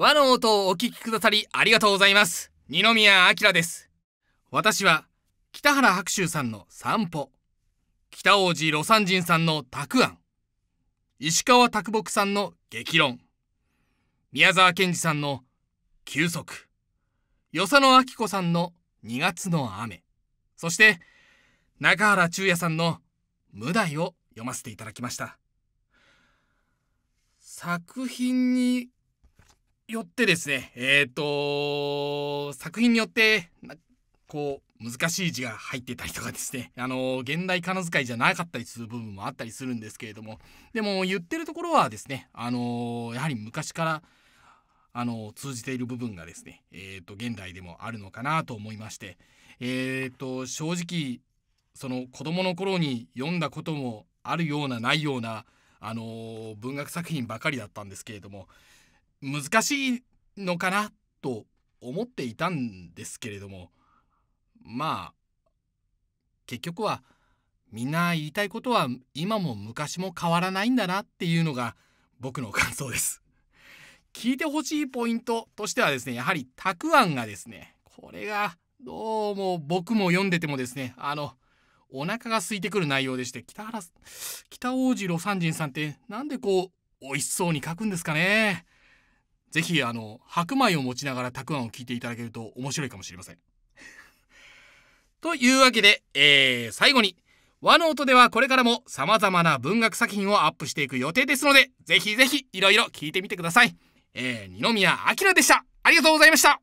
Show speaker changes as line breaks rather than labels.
和の音をお聞きくださりありがとうございます。二宮明です。私は北原白秋さんの散歩、北王子魯山人さんのたくあん、石川拓木さんの激論、宮沢賢治さんの休息、与謝野明子さんの2月の雨、そして中原中也さんの無題を読ませていただきました。作品によってですねえっ、ー、と作品によってこう難しい字が入ってたりとかですねあの現代仮名遣いじゃなかったりする部分もあったりするんですけれどもでも言ってるところはですねあのやはり昔からあの通じている部分がですね、えーと、現代でもあるのかなと思いまして、えーと、正直その子どもの頃に読んだこともあるようなないような、あの文学作品ばかりだったんですけれども難しいのかなと思っていたんですけれどもまあ結局はみんな言いたいことは今も昔も変わらないんだなっていうのが僕の感想です。聞いてほしいポイントとしてはですねやはりたくあんがですねこれがどうも僕も読んでてもですねあのお腹が空いてくる内容でして北原北大路魯山人さんってなんでこう美味しそうに書くんですかね。ぜひあの白米を持ちながらたくあんを聞いていただけると面白いかもしれません。というわけで、えー、最後に和の音ではこれからも様々な文学作品をアップしていく予定ですのでぜひぜひいろいろ聞いてみてください。えー、二宮明でした。ありがとうございました。